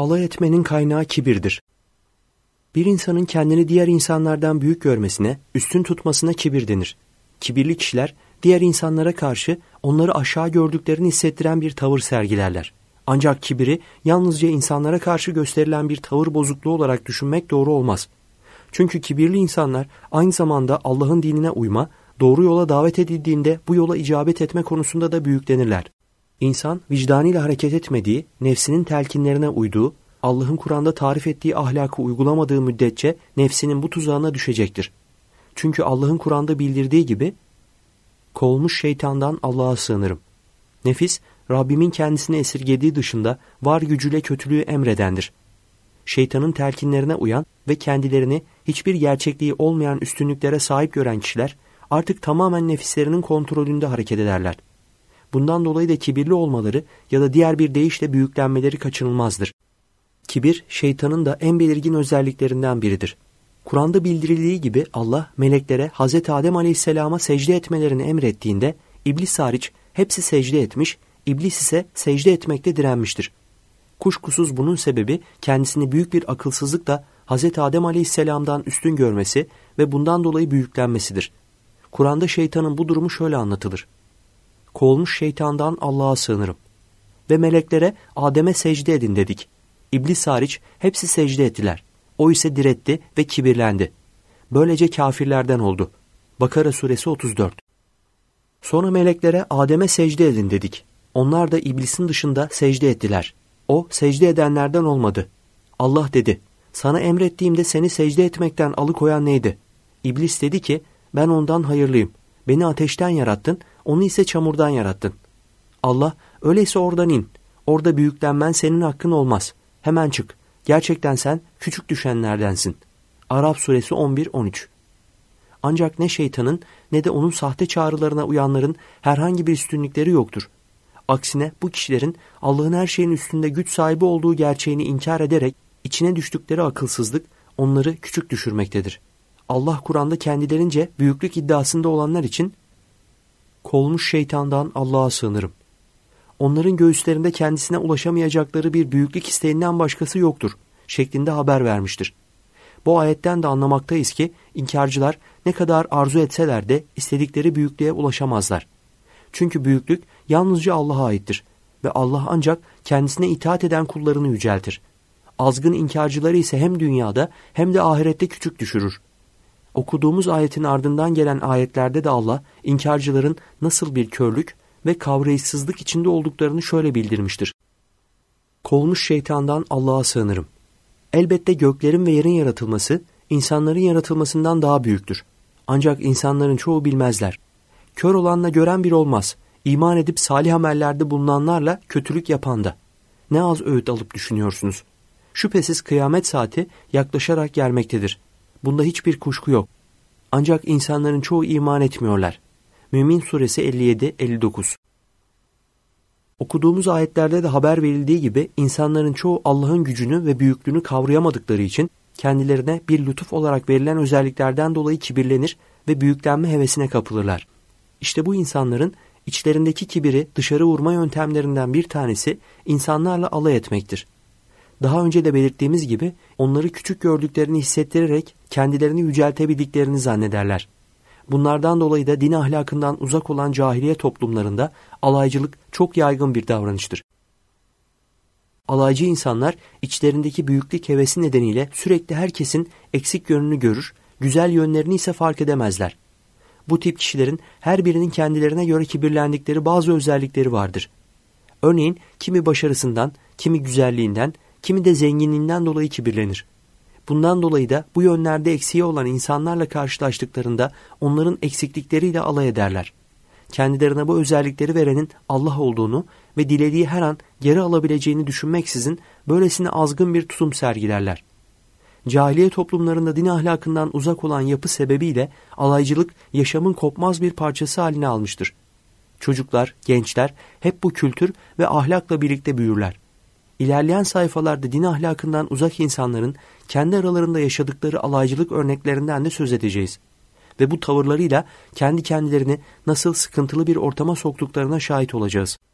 Alay etmenin kaynağı kibirdir. Bir insanın kendini diğer insanlardan büyük görmesine, üstün tutmasına kibir denir. Kibirli kişiler diğer insanlara karşı onları aşağı gördüklerini hissettiren bir tavır sergilerler. Ancak kibiri yalnızca insanlara karşı gösterilen bir tavır bozukluğu olarak düşünmek doğru olmaz. Çünkü kibirli insanlar aynı zamanda Allah'ın dinine uyma, doğru yola davet edildiğinde bu yola icabet etme konusunda da büyüklenirler. İnsan vicdanıyla hareket etmediği, nefsinin telkinlerine uyduğu, Allah'ın Kur'an'da tarif ettiği ahlakı uygulamadığı müddetçe nefsinin bu tuzağına düşecektir. Çünkü Allah'ın Kur'an'da bildirdiği gibi kovulmuş şeytandan Allah'a sığınırım. Nefis Rabbimin kendisini esirgediği dışında var gücüyle kötülüğü emredendir. Şeytanın telkinlerine uyan ve kendilerini hiçbir gerçekliği olmayan üstünlüklere sahip gören kişiler artık tamamen nefislerinin kontrolünde hareket ederler.'' Bundan dolayı da kibirli olmaları ya da diğer bir deyişle büyüklenmeleri kaçınılmazdır. Kibir, şeytanın da en belirgin özelliklerinden biridir. Kur'an'da bildirildiği gibi Allah meleklere Hz. Adem aleyhisselama secde etmelerini emrettiğinde iblis hariç hepsi secde etmiş, iblis ise secde etmekte direnmiştir. Kuşkusuz bunun sebebi kendisini büyük bir akılsızlıkla Hz. Adem aleyhisselamdan üstün görmesi ve bundan dolayı büyüklenmesidir. Kur'an'da şeytanın bu durumu şöyle anlatılır kovulmuş şeytandan Allah'a sığınırım. Ve meleklere Adem'e secde edin dedik. İblis hariç hepsi secde ettiler. O ise diretti ve kibirlendi. Böylece kafirlerden oldu. Bakara suresi 34 Sonra meleklere Adem'e secde edin dedik. Onlar da iblisin dışında secde ettiler. O secde edenlerden olmadı. Allah dedi, sana emrettiğimde seni secde etmekten alıkoyan neydi? İblis dedi ki, ben ondan hayırlıyım. Beni ateşten yarattın onu ise çamurdan yarattın. Allah, öyleyse oradan in. Orada büyüklenmen senin hakkın olmaz. Hemen çık. Gerçekten sen küçük düşenlerdensin. Arap suresi 11-13 Ancak ne şeytanın ne de onun sahte çağrılarına uyanların herhangi bir üstünlükleri yoktur. Aksine bu kişilerin Allah'ın her şeyin üstünde güç sahibi olduğu gerçeğini inkar ederek içine düştükleri akılsızlık onları küçük düşürmektedir. Allah Kur'an'da kendilerince büyüklük iddiasında olanlar için Kolmuş şeytandan Allah'a sığınırım. Onların göğüslerinde kendisine ulaşamayacakları bir büyüklük isteğinden başkası yoktur şeklinde haber vermiştir. Bu ayetten de anlamaktayız ki inkarcılar ne kadar arzu etseler de istedikleri büyüklüğe ulaşamazlar. Çünkü büyüklük yalnızca Allah'a aittir ve Allah ancak kendisine itaat eden kullarını yüceltir. Azgın inkarcıları ise hem dünyada hem de ahirette küçük düşürür. Okuduğumuz ayetin ardından gelen ayetlerde de Allah inkarcıların nasıl bir körlük ve kavrayışsızlık içinde olduklarını şöyle bildirmiştir. Kovulmuş şeytandan Allah'a sığınırım. Elbette göklerin ve yerin yaratılması insanların yaratılmasından daha büyüktür. Ancak insanların çoğu bilmezler. Kör olanla gören bir olmaz. İman edip salih amellerde bulunanlarla kötülük yapan da. Ne az öğüt alıp düşünüyorsunuz. Şüphesiz kıyamet saati yaklaşarak gelmektedir.'' Bunda hiçbir kuşku yok. Ancak insanların çoğu iman etmiyorlar. Mümin suresi 57-59 Okuduğumuz ayetlerde de haber verildiği gibi insanların çoğu Allah'ın gücünü ve büyüklüğünü kavrayamadıkları için kendilerine bir lütuf olarak verilen özelliklerden dolayı kibirlenir ve büyüklenme hevesine kapılırlar. İşte bu insanların içlerindeki kibiri dışarı vurma yöntemlerinden bir tanesi insanlarla alay etmektir. Daha önce de belirttiğimiz gibi onları küçük gördüklerini hissettirerek kendilerini yüceltebildiklerini zannederler. Bunlardan dolayı da din ahlakından uzak olan cahiliye toplumlarında alaycılık çok yaygın bir davranıştır. Alaycı insanlar içlerindeki büyüklük hevesi nedeniyle sürekli herkesin eksik yönünü görür, güzel yönlerini ise fark edemezler. Bu tip kişilerin her birinin kendilerine göre kibirlendikleri bazı özellikleri vardır. Örneğin kimi başarısından, kimi güzelliğinden, kimi de zenginliğinden dolayı kibirlenir. Bundan dolayı da bu yönlerde eksiği olan insanlarla karşılaştıklarında onların eksiklikleriyle alay ederler. Kendilerine bu özellikleri verenin Allah olduğunu ve dilediği her an geri alabileceğini düşünmeksizin böylesine azgın bir tutum sergilerler. Cahiliye toplumlarında din ahlakından uzak olan yapı sebebiyle alaycılık yaşamın kopmaz bir parçası haline almıştır. Çocuklar, gençler hep bu kültür ve ahlakla birlikte büyürler. İlerleyen sayfalarda din ahlakından uzak insanların kendi aralarında yaşadıkları alaycılık örneklerinden de söz edeceğiz. Ve bu tavırlarıyla kendi kendilerini nasıl sıkıntılı bir ortama soktuklarına şahit olacağız.